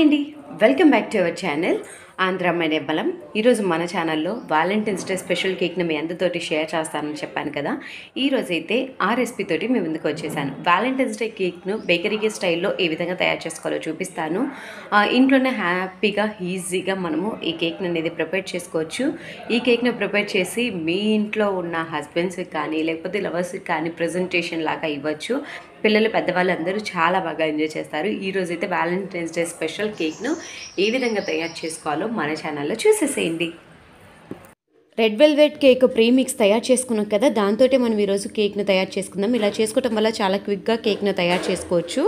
hi అండి welcome back to our channel Andhra అమ్మాయి బలం ఈరోజు మన ఛానల్లో వ్యాలంటైన్స్ డే స్పెషల్ కేక్ని మీ అందరితోటి షేర్ చేస్తానని చెప్పాను కదా ఈరోజైతే అయితే ఆ రెసిపీ తోటి మీ ముందుకు వచ్చేసాను వ్యాలంటైన్స్ డే కేక్ను బేకరీ స్టైల్లో ఏ విధంగా తయారు చేసుకోవాలో చూపిస్తాను ఇంట్లోనే హ్యాపీగా ఈజీగా మనము ఈ కేక్ని అనేది ప్రిపేర్ చేసుకోవచ్చు ఈ కేక్ను ప్రిపేర్ చేసి మీ ఇంట్లో ఉన్న హస్బెండ్స్కి కానీ లేకపోతే లవర్స్కి కానీ ప్రజెంటేషన్ లాగా ఇవ్వచ్చు పిల్లలు పెద్దవాళ్ళు అందరూ చాలా బాగా ఎంజాయ్ చేస్తారు ఈరోజు అయితే వ్యాలంటైన్స్ డే స్పెషల్ కేక్ను ఏ విధంగా తయారు చేసుకోవాలో మన ఛానల్లో చూసేసేయండి రెడ్ వెల్వెట్ కేక్ ప్రీమిక్స్ తయారు చేసుకున్నాం కదా దాంతో మనం ఈరోజు కేక్ను తయారు చేసుకుందాం ఇలా చేసుకోవటం వల్ల చాలా క్విక్గా కేక్ను తయారు చేసుకోవచ్చు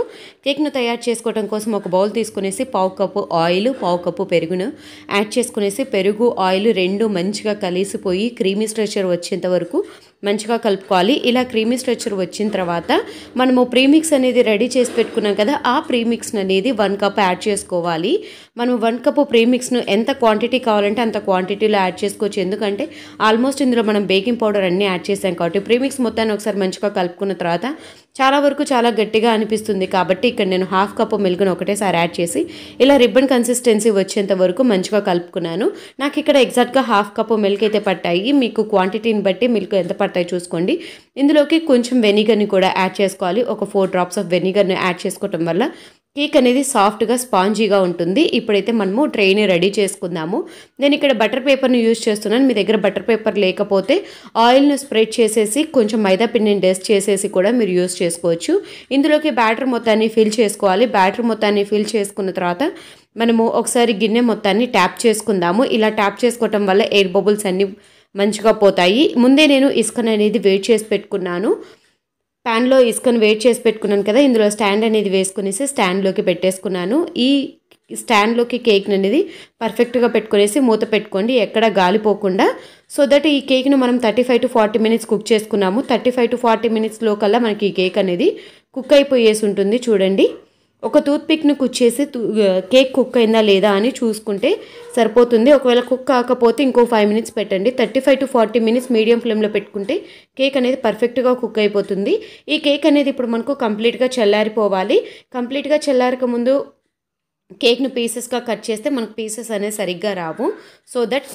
కేక్ను తయారు చేసుకోవడం కోసం ఒక బౌల్ తీసుకునేసి పావు కప్పు ఆయిల్ పావు కప్పు పెరుగును యాడ్ చేసుకునేసి పెరుగు ఆయిల్ రెండు మంచిగా కలిసిపోయి క్రీమీ స్ట్రెచర్ వచ్చేంత వరకు మంచిగా కలుపుకోవాలి ఇలా క్రీమీ స్ట్రక్చర్ వచ్చిన తర్వాత మనము ప్రీమిక్స్ అనేది రెడీ చేసి పెట్టుకున్నాం కదా ఆ ప్రీమిక్స్ అనేది వన్ కప్ యాడ్ చేసుకోవాలి మనం వన్ కప్ ప్రీమిక్స్ను ఎంత క్వాంటిటీ కావాలంటే అంత క్వాంటిటీలో యాడ్ చేసుకోవచ్చు ఎందుకంటే ఆల్మోస్ట్ ఇందులో మనం బేకింగ్ పౌడర్ అన్నీ యాడ్ చేసాం కాబట్టి ప్రీమిక్స్ మొత్తాన్ని ఒకసారి మంచిగా కలుపుకున్న తర్వాత చాలా వరకు చాలా గట్టిగా అనిపిస్తుంది కాబట్టి ఇక్కడ నేను హాఫ్ కప్ మిల్క్ను ఒకటేసారి యాడ్ చేసి ఇలా రిబ్బన్ కన్సిస్టెన్సీ వచ్చేంత వరకు మంచిగా కలుపుకున్నాను నాకు ఇక్కడ ఎగ్జాక్ట్గా హాఫ్ కప్ మిల్క్ అయితే పట్టాయి మీకు క్వాంటిటీని బట్టి మిల్క్ ఎంత పడతాయి చూసుకోండి ఇందులోకి కొంచెం వెనిగర్ని కూడా యాడ్ చేసుకోవాలి ఒక ఫోర్ డ్రాప్స్ ఆఫ్ వెనిగర్ని యాడ్ చేసుకోవటం వల్ల కేక్ అనేది సాఫ్ట్గా స్పాంజీగా ఉంటుంది ఇప్పుడైతే మనము ట్రైని రెడీ చేసుకుందాము నేను ఇక్కడ బటర్ పేపర్ని యూజ్ చేస్తున్నాను మీ దగ్గర బటర్ పేపర్ లేకపోతే ఆయిల్ను స్ప్రెడ్ చేసేసి కొంచెం మైదా పిండిని డస్ట్ చేసేసి కూడా మీరు యూజ్ చేసుకోవచ్చు ఇందులోకి బ్యాటర్ మొత్తాన్ని ఫిల్ చేసుకోవాలి బ్యాటర్ మొత్తాన్ని ఫిల్ చేసుకున్న తర్వాత మనము ఒకసారి గిన్నె మొత్తాన్ని ట్యాప్ చేసుకుందాము ఇలా ట్యాప్ చేసుకోవటం వల్ల ఎయిర్ బబుల్స్ అన్నీ మంచిగా పోతాయి ముందే నేను ఇసుకను అనేది వేడి చేసి పెట్టుకున్నాను ప్యాన్లో వేసుకొని వెయిట్ చేసి పెట్టుకున్నాను కదా ఇందులో స్టాండ్ అనేది వేసుకునేసి స్టాండ్లోకి పెట్టేసుకున్నాను ఈ స్టాండ్లోకి కేక్ని అనేది పర్ఫెక్ట్గా పెట్టుకునేసి మూత పెట్టుకోండి ఎక్కడ గాలిపోకుండా సో దట్ ఈ కేక్ను మనం thirty five to forty minutes cook చేసుకున్నాము థర్టీ ఫైవ్ టు ఫార్టీ మినిట్స్లో కల్లా మనకి ఈ కేక్ అనేది కుక్ అయిపోయేసి ఉంటుంది చూడండి ఒక టూత్పిక్ను పిక్ని చేసి కేక్ కుక్ అయిందా లేదా అని చూసుకుంటే సరిపోతుంది ఒకవేళ కుక్ కాకపోతే ఇంకో ఫైవ్ మినిట్స్ పెట్టండి thirty five to forty minutes medium ఫ్లేమ్లో పెట్టుకుంటే కేక్ అనేది పర్ఫెక్ట్గా కుక్ అయిపోతుంది ఈ కేక్ అనేది ఇప్పుడు మనకు కంప్లీట్గా చల్లారిపోవాలి కంప్లీట్గా చల్లారక ముందు కేక్ను పీసెస్గా కట్ చేస్తే మనకు పీసెస్ అనేది సరిగ్గా రావు సో దట్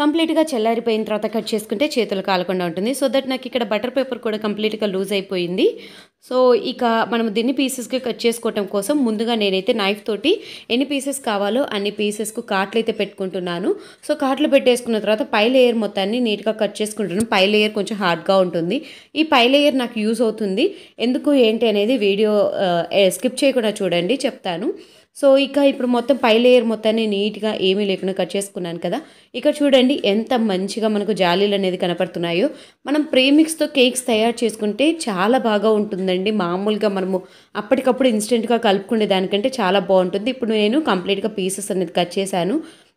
కంప్లీట్గా చల్లారిపోయిన తర్వాత కట్ చేసుకుంటే చేతులు కాలకుండా ఉంటుంది సో దట్ నాకు ఇక్కడ బటర్ పేపర్ కూడా కంప్లీట్గా లూజ్ అయిపోయింది సో ఇక మనం దీన్ని పీసెస్కి కట్ చేసుకోవటం కోసం ముందుగా నేనైతే నైఫ్ తోటి ఎన్ని పీసెస్ కావాలో అన్ని పీసెస్కు కాట్లు అయితే పెట్టుకుంటున్నాను సో కాట్లు పెట్టేసుకున్న తర్వాత పై లేయర్ మొత్తాన్ని నీట్గా కట్ చేసుకుంటున్నాను పై లేయర్ కొంచెం హార్డ్గా ఉంటుంది ఈ పై లేయర్ నాకు యూజ్ అవుతుంది ఎందుకు ఏంటి అనేది వీడియో స్కిప్ చేయకుండా చూడండి చెప్తాను సో ఇక ఇప్పుడు మొత్తం పై లేయర్ మొత్తాన్ని నీట్గా ఏమీ లేకుండా కట్ చేసుకున్నాను కదా ఇక్కడ చూడండి ఎంత మంచిగా మనకు జాలీలు అనేది కనపడుతున్నాయో మనం ప్రేమిక్స్తో కేక్స్ తయారు చేసుకుంటే చాలా బాగా ఉంటుందండి మామూలుగా మనము అప్పటికప్పుడు ఇన్స్టెంట్గా కలుపుకునే దానికంటే చాలా బాగుంటుంది ఇప్పుడు నేను కంప్లీట్గా పీసెస్ అనేది కట్ చేశాను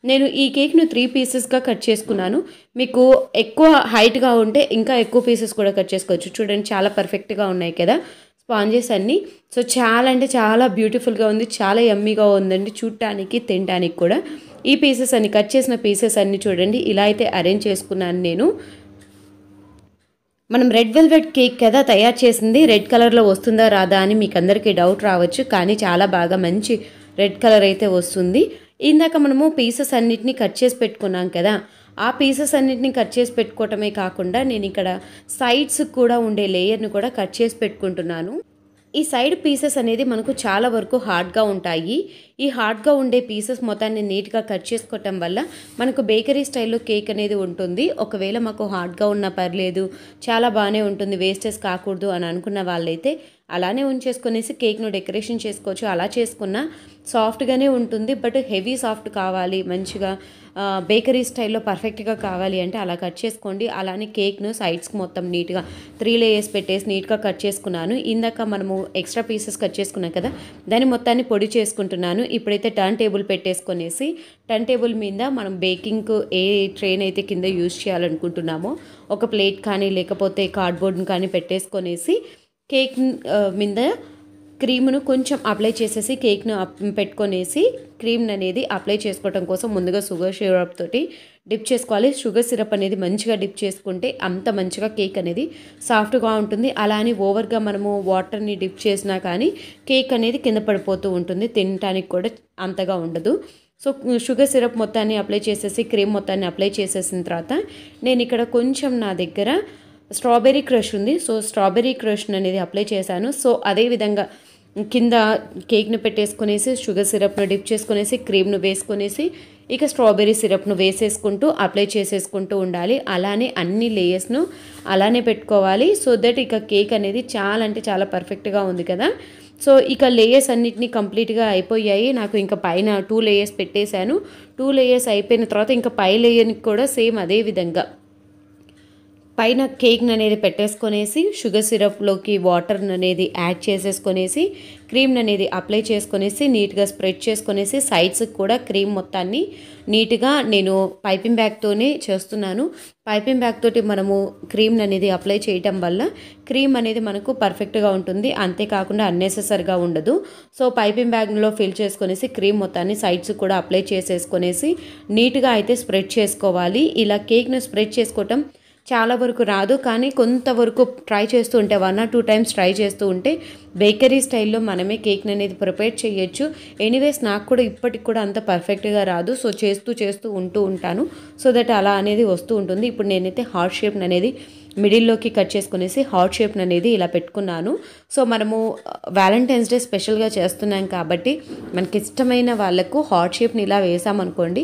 నేను ఈ కేక్ను త్రీ పీసెస్గా కట్ చేసుకున్నాను మీకు ఎక్కువ హైట్గా ఉంటే ఇంకా ఎక్కువ పీసెస్ కూడా కట్ చేసుకోవచ్చు చూడండి చాలా పర్ఫెక్ట్గా ఉన్నాయి కదా స్పాంజెస్ అన్నీ సో చాలా అంటే చాలా బ్యూటిఫుల్గా ఉంది చాలా ఎమ్మీగా ఉందండి చూడటానికి తినడానికి కూడా ఈ పీసెస్ అన్ని కట్ చేసిన పీసెస్ అన్ని చూడండి ఇలా అయితే అరేంజ్ చేసుకున్నాను నేను మనం రెడ్ వెల్వెట్ కేక్ కదా తయారు చేసింది రెడ్ కలర్లో వస్తుందా రాదా అని మీకు అందరికీ డౌట్ రావచ్చు కానీ చాలా బాగా మంచి రెడ్ కలర్ అయితే వస్తుంది ఇందాక మనము పీసెస్ అన్నిటిని కట్ చేసి పెట్టుకున్నాం కదా ఆ పీసెస్ అన్నిటిని కట్ చేసి పెట్టుకోవటమే కాకుండా నేను ఇక్కడ సైడ్స్ కూడా ఉండే లేయర్ని కూడా కట్ చేసి పెట్టుకుంటున్నాను ఈ సైడ్ పీసెస్ అనేది మనకు చాలా వరకు హార్డ్గా ఉంటాయి ఈ హార్డ్గా ఉండే పీసెస్ మొత్తాన్ని నీట్గా కట్ చేసుకోవటం వల్ల మనకు బేకరీ స్టైల్లో కేక్ అనేది ఉంటుంది ఒకవేళ మాకు హార్డ్గా ఉన్నా పర్లేదు చాలా బాగానే ఉంటుంది వేస్టేజ్ కాకూడదు అని అనుకున్న వాళ్ళైతే అలానే ఉంచేసుకునేసి కేక్ను డెకరేషన్ చేసుకోవచ్చు అలా చేసుకున్నా సాఫ్ట్గానే ఉంటుంది బట్ హెవీ సాఫ్ట్ కావాలి మంచిగా బేకరీ స్టైల్లో పర్ఫెక్ట్గా కావాలి అంటే అలా కట్ చేసుకోండి అలానే కేక్ను సైడ్స్కి మొత్తం నీట్గా త్రీ లేయర్స్ పెట్టేసి నీట్గా కట్ చేసుకున్నాను ఇందాక మనము ఎక్స్ట్రా పీసెస్ కట్ చేసుకున్నాం కదా దాన్ని మొత్తాన్ని పొడి చేసుకుంటున్నాను ఇప్పుడైతే టర్న్ టేబుల్ పెట్టేసుకునేసి టర్న్ టేబుల్ మీద మనం బేకింగ్కు ఏ ట్రైన్ అయితే కింద యూజ్ చేయాలనుకుంటున్నామో ఒక ప్లేట్ కానీ లేకపోతే కార్డ్బోర్డ్ని కానీ పెట్టేసుకొనేసి కేక్ మీద క్రీమ్ను కొంచెం అప్లై చేసేసి కేక్ను పెట్టుకొనేసి క్రీమ్ అనేది అప్లై చేసుకోవటం కోసం ముందుగా షుగర్ సిరప్ తోటి డిప్ చేసుకోవాలి షుగర్ సిరప్ అనేది మంచిగా డిప్ చేసుకుంటే అంత మంచిగా కేక్ అనేది సాఫ్ట్గా ఉంటుంది అలా అని ఓవర్గా మనము వాటర్ని డిప్ చేసినా కానీ కేక్ అనేది కింద పడిపోతూ ఉంటుంది తినటానికి కూడా అంతగా ఉండదు సో షుగర్ సిరప్ మొత్తాన్ని అప్లై చేసేసి క్రీమ్ మొత్తాన్ని అప్లై చేసేసిన తర్వాత నేను ఇక్కడ కొంచెం నా దగ్గర స్ట్రాబెర్రీ క్రష్ ఉంది సో స్ట్రాబెర్రీ క్రష్ అనేది అప్లై చేశాను సో అదేవిధంగా కింద కేక్ను పెట్టేసుకునేసి షుగర్ సిరప్ను డిప్ చేసుకునేసి క్రీమ్ను వేసుకునేసి ఇక స్ట్రాబెర్రీ సిరప్ను వేసేసుకుంటూ అప్లై చేసేసుకుంటూ ఉండాలి అలానే అన్ని లేయర్స్ను అలానే పెట్టుకోవాలి సో దట్ ఇక కేక్ అనేది చాలా అంటే చాలా పర్ఫెక్ట్గా ఉంది కదా సో ఇక లేయర్స్ అన్నింటినీ కంప్లీట్గా అయిపోయాయి నాకు ఇంకా పైన టూ లేయర్స్ పెట్టేశాను టూ లేయర్స్ అయిపోయిన తర్వాత ఇంకా పై లేయర్ని కూడా సేమ్ అదే విధంగా పైన కేక్ అనేది పెట్టేసుకొనేసి షుగర్ సిరప్లోకి వాటర్ అనేది యాడ్ చేసేసుకొనేసి క్రీమ్ అనేది అప్లై చేసుకొనేసి నీట్గా స్ప్రెడ్ చేసుకొనేసి సైడ్స్కి కూడా క్రీమ్ మొత్తాన్ని నీట్గా నేను పైపింగ్ బ్యాగ్తోనే చేస్తున్నాను పైపింగ్ బ్యాగ్ తోటి మనము క్రీమ్ అనేది అప్లై చేయటం వల్ల క్రీమ్ అనేది మనకు పర్ఫెక్ట్గా ఉంటుంది అంతేకాకుండా అన్నెసెసరిగా ఉండదు సో పైపింగ్ బ్యాగ్లో ఫిల్ చేసుకొనేసి క్రీమ్ మొత్తాన్ని సైడ్స్ కూడా అప్లై చేసేసుకొనేసి నీట్గా అయితే స్ప్రెడ్ చేసుకోవాలి ఇలా కేక్ను స్ప్రెడ్ చేసుకోవటం చాలా వరకు రాదు కానీ కొంతవరకు ట్రై చేస్తూ ఉంటే one or two times try చేస్తూ ఉంటే బేకరీ స్టైల్లో మనమే కేక్ని అనేది ప్రిపేర్ చేయొచ్చు ఎనీవేస్ నాకు కూడా ఇప్పటికి కూడా అంత పర్ఫెక్ట్గా రాదు సో చేస్తూ చేస్తూ ఉంటూ ఉంటాను సో దట్ అలా అనేది వస్తూ ఉంటుంది ఇప్పుడు నేనైతే హార్ట్ షేప్ అనేది మిడిల్లోకి కట్ చేసుకునేసి హార్ట్ షేప్ అనేది ఇలా పెట్టుకున్నాను సో మనము వ్యాలంటైన్స్ డే స్పెషల్గా చేస్తున్నాం కాబట్టి మనకి ఇష్టమైన వాళ్ళకు హాట్ షేప్ని ఇలా వేసామనుకోండి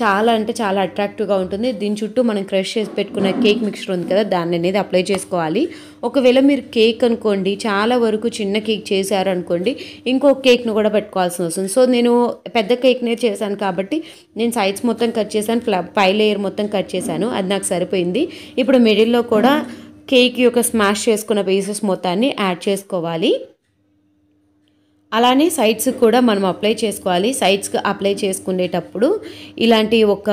చాలా అంటే చాలా అట్రాక్టివ్గా ఉంటుంది దీని చుట్టూ మనం క్రష్ చేసి పెట్టుకున్న కేక్ మిక్చర్ ఉంది కదా దాన్ని అనేది అప్లై చేసుకోవాలి ఒకవేళ మీరు కేక్ అనుకోండి చాలా వరకు చిన్న కేక్ చేశారు అనుకోండి ఇంకో కేక్ను కూడా పెట్టుకోవాల్సి వస్తుంది సో నేను పెద్ద కేక్నే చేశాను కాబట్టి నేను సైడ్స్ మొత్తం కట్ చేశాను ఫ్లా లేయర్ మొత్తం కట్ చేశాను అది నాకు సరిపోయింది ఇప్పుడు మిడిల్లో కూడా కేక్ యొక్క స్మాష్ చేసుకున్న పీసెస్ మొత్తాన్ని యాడ్ చేసుకోవాలి అలానే సైడ్స్ కూడా మనం అప్లై చేసుకోవాలి సైడ్స్కి అప్లై చేసుకునేటప్పుడు ఇలాంటి ఒక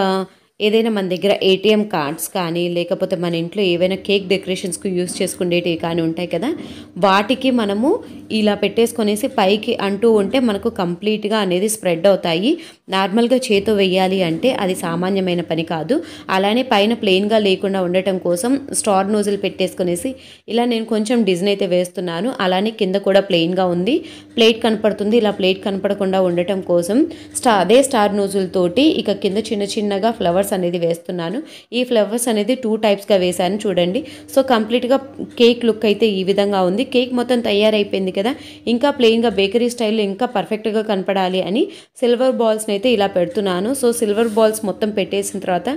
ఏదైనా మన దగ్గర ఏటీఎం కార్డ్స్ కానీ లేకపోతే మన ఇంట్లో ఏవైనా కేక్ డెకరేషన్స్కి యూస్ చేసుకునేటివి కానీ ఉంటాయి కదా వాటికి మనము ఇలా పెట్టేసుకునేసి పైకి అంటూ ఉంటే మనకు కంప్లీట్గా అనేది స్ప్రెడ్ అవుతాయి నార్మల్గా చేతో వేయాలి అంటే అది సామాన్యమైన పని కాదు అలానే పైన ప్లెయిన్గా లేకుండా ఉండటం కోసం స్టార్ నోజులు పెట్టేసుకునేసి ఇలా నేను కొంచెం డిజైన్ అయితే వేస్తున్నాను అలానే కింద కూడా ప్లెయిన్గా ఉంది ప్లేట్ కనపడుతుంది ఇలా ప్లేట్ కనపడకుండా ఉండటం కోసం స్టా అదే స్టార్ నోజులతోటి ఇక కింద చిన్న చిన్నగా ఫ్లవర్స్ ఫ్లవర్స్ అనేది వేస్తున్నాను ఈ ఫ్లవర్స్ అనేది టూ టైప్స్గా వేశాను చూడండి సో కంప్లీట్గా కేక్ లుక్ అయితే ఈ విధంగా ఉంది కేక్ మొత్తం తయారైపోయింది కదా ఇంకా ప్లెయిన్గా బేకరీ స్టైల్ ఇంకా పర్ఫెక్ట్గా కనపడాలి అని సిల్వర్ బాల్స్ని అయితే ఇలా పెడుతున్నాను సో సిల్వర్ బాల్స్ మొత్తం పెట్టేసిన తర్వాత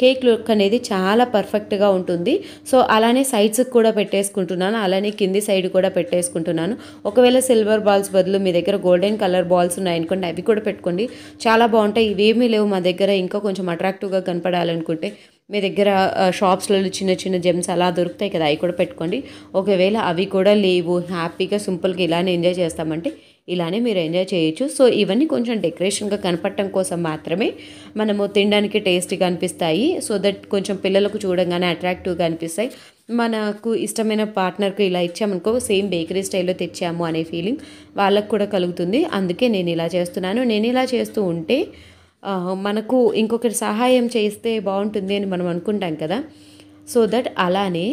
కేక్ లుక్ అనేది చాలా పర్ఫెక్ట్గా ఉంటుంది సో అలానే సైడ్స్కి కూడా పెట్టేసుకుంటున్నాను అలానే కింది సైడ్ కూడా పెట్టేసుకుంటున్నాను ఒకవేళ సిల్వర్ బాల్స్ బదులు మీ దగ్గర గోల్డెన్ కలర్ బాల్స్ ఉన్నాయనుకోండి అవి కూడా పెట్టుకోండి చాలా బాగుంటాయి ఇవేమీ లేవు మా దగ్గర ఇంకా కొంచెం అట్రాక్టివ్గా కనపడాలనుకుంటే మీ దగ్గర షాప్స్లలో చిన్న చిన్న జెమ్స్ అలా దొరుకుతాయి కదా అవి కూడా పెట్టుకోండి ఒకవేళ అవి కూడా లేవు హ్యాపీగా సింపుల్గా ఇలానే ఎంజాయ్ చేస్తామంటే ఇలానే మీరు ఎంజాయ్ చేయొచ్చు సో ఇవన్నీ కొంచెం డెకరేషన్గా కనపడటం కోసం మాత్రమే మనము తినడానికి టేస్టీగా అనిపిస్తాయి సో దట్ కొంచెం పిల్లలకు చూడంగానే అట్రాక్టివ్గా అనిపిస్తాయి మనకు ఇష్టమైన పార్ట్నర్కు ఇలా ఇచ్చామనుకో సేమ్ బేకరీ స్టైల్లో తెచ్చాము అనే ఫీలింగ్ వాళ్ళకు కూడా కలుగుతుంది అందుకే నేను ఇలా చేస్తున్నాను నేను ఇలా చేస్తూ ఉంటే మనకు ఇంకొకరి సహాయం చేస్తే బాగుంటుంది అని మనం అనుకుంటాం కదా సో దట్ అలానే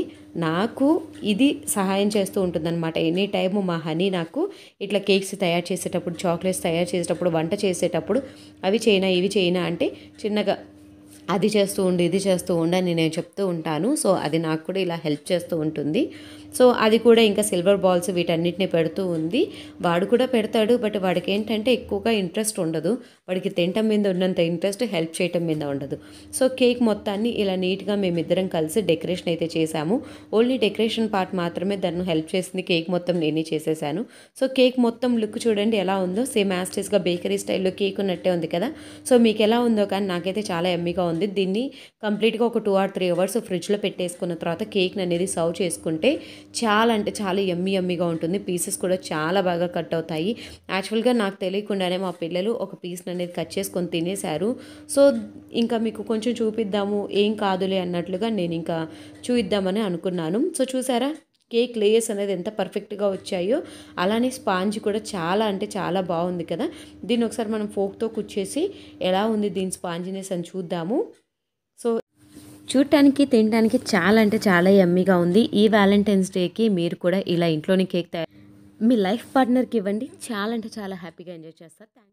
నాకు ఇది సహాయం చేస్తూ ఉంటుందన్నమాట ఎనీ టైము మా హనీ నాకు ఇట్లా కేక్స్ తయారు చేసేటప్పుడు చాక్లెట్స్ తయారు చేసేటప్పుడు వంట చేసేటప్పుడు అవి చేయినా ఇవి చేయినా అంటే చిన్నగా అది చేస్తూ ఉండి ఇది చేస్తూ ఉండి అని నేను చెప్తూ ఉంటాను సో అది నాకు కూడా ఇలా హెల్ప్ చేస్తూ ఉంటుంది సో అది కూడా ఇంకా సిల్వర్ బాల్స్ వీటన్నిటిని పెడుతూ ఉంది వాడు కూడా పెడతాడు బట్ వాడికి ఏంటంటే ఎక్కువగా ఇంట్రెస్ట్ ఉండదు వాడికి తినటం మీద ఉన్నంత ఇంట్రెస్ట్ హెల్ప్ చేయటం మీద ఉండదు సో కేక్ మొత్తాన్ని ఇలా నీట్గా మేమిద్దరం కలిసి డెకరేషన్ అయితే చేశాము ఓన్లీ డెకరేషన్ పార్ట్ మాత్రమే దాన్ని హెల్ప్ చేసింది కేక్ మొత్తం నేనే చేసేసాను సో కేక్ మొత్తం లుక్ చూడండి ఎలా ఉందో సేమ్ యాస్టేస్గా బేకరీ స్టైల్లో కేక్ ఉన్నట్టే ఉంది కదా సో మీకు ఎలా ఉందో కానీ నాకైతే చాలా ఎమ్మిగా ఉంది దీన్ని కంప్లీట్గా ఒక టూ ఆర్ త్రీ అవర్స్ ఫ్రిడ్జ్లో పెట్టేసుకున్న తర్వాత కేక్ని అనేది సర్వ్ చేసుకుంటే చాలా అంటే చాలా ఎమ్మి ఎమ్మిగా ఉంటుంది పీసెస్ కూడా చాలా బాగా కట్ అవుతాయి యాక్చువల్గా నాకు తెలియకుండానే మా పిల్లలు ఒక పీస్ని అనేది కట్ చేసుకొని తినేశారు సో ఇంకా మీకు కొంచెం చూపిద్దాము ఏం కాదులే అన్నట్లుగా నేను ఇంకా చూపిద్దామని అనుకున్నాను సో చూసారా కేక్ లేయర్స్ అనేది ఎంత పర్ఫెక్ట్గా వచ్చాయో అలానే స్పాంజ్ కూడా చాలా అంటే చాలా బాగుంది కదా దీన్ని ఒకసారి మనం ఫోక్తో కుచ్చేసి ఎలా ఉంది దీని స్పాంజినెస్ అని చూద్దాము చూడటానికి తినడానికి చాలా అంటే చాలా ఎమ్మీగా ఉంది ఈ వ్యాలంటైన్స్ డేకి మీరు కూడా ఇలా ఇంట్లోనే కేక్ తయారు మీ లైఫ్ పార్ట్నర్కి ఇవ్వండి చాలా అంటే చాలా హ్యాపీగా ఎంజాయ్ చేస్తారు